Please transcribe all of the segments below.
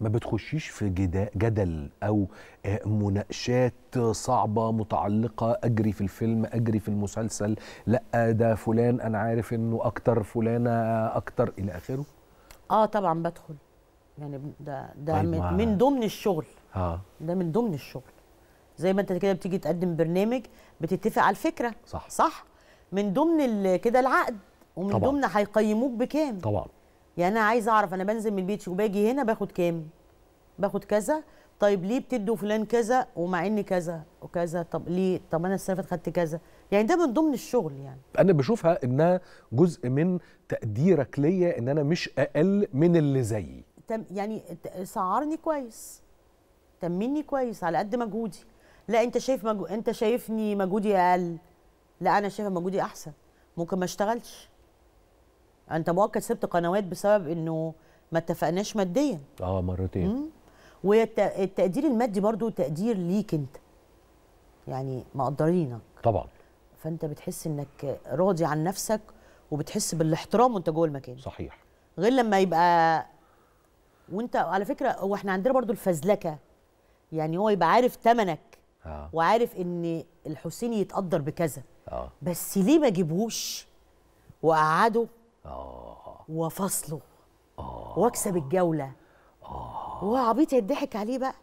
ما بتخشيش في جدل او آه، مناقشات صعبه متعلقه اجري في الفيلم اجري في المسلسل لا ده فلان انا عارف انه اكتر فلانه اكتر الى اخره اه طبعا بدخل يعني ده ده طيب من, من ضمن الشغل اه ده من ضمن الشغل زي ما انت كده بتيجي تقدم برنامج بتتفق على الفكره صح صح من ضمن كده العقد ومن طبعًا. ضمن هيقيموك بكام طبعا يعني انا عايزه اعرف انا بنزل من البيت وباجي هنا باخد كام باخد كذا طيب ليه بتدوا فلان كذا ومع ان كذا وكذا طب ليه طب انا السنه خدت كذا يعني ده من ضمن الشغل يعني انا بشوفها انها جزء من تقديرك ليا ان انا مش اقل من اللي زيي يعني سعرني كويس تمني كويس على قد مجهودي لا انت شايف مجو... انت شايفني مجهودي اقل لا انا شايفه مجهودي احسن ممكن ما اشتغلش انت مؤكد سبت قنوات بسبب انه ما اتفقناش ماديا اه مرتين والتقدير المادي برضو تقدير ليك انت يعني مقدرينك طبعا فانت بتحس انك راضي عن نفسك وبتحس بالاحترام وانت جوه المكان صحيح غير لما يبقى وانت على فكره هو احنا عندنا برضو الفزلكه يعني هو يبقى عارف ثمنك آه. وعارف ان الحسيني يتقدر بكذا آه. بس ليه ما جيبهوش واقعده آه. وفصله آه. واكسب الجوله آه. وهو عبيط يضحك عليه بقى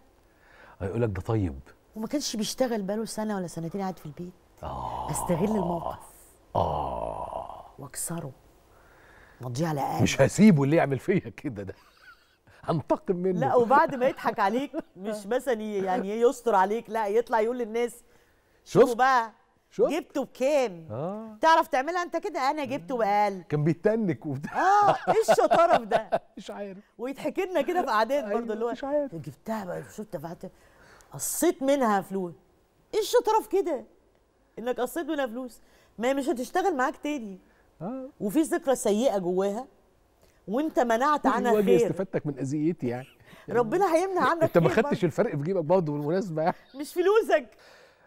هيقول لك ده طيب وما كانش بيشتغل بقاله سنه ولا سنتين قاعد في البيت آه. استغل الموقف اه واكسره مضيه على قلبي مش هسيبه اللي يعمل فيا كده ده هنتقم منه لا وبعد ما يضحك عليك مش مثلا يعني يستر عليك لا يطلع يقول للناس شوفوا بقى شو؟ جبته بكام؟ آه. تعرف تعملها انت كده انا جبته باقل كان بيتنك وبتاع اه ايه في ده؟ مش عارف ويضحك لنا كده في قعدات أيوة، برضه اللي هو مش عارف جبتها بقى شو دفعت قصيت منها فلوس ايه الشطاره في كده؟ انك قصيت منها فلوس ما مش هتشتغل معاك تاني اه وفي ذكرى سيئه جواها وانت منعت عنها خير استفادتك من اذيتي يعني ربنا هيمنع عنك انت ما خدتش الفرق في جيبك برضه بالمناسبه يعني مش فلوسك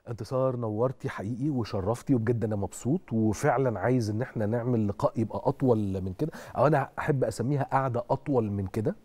انتصار نورتي حقيقي وشرفتي وبجد انا مبسوط وفعلا عايز ان احنا نعمل لقاء يبقى اطول من كده او انا احب اسميها قعده اطول من كده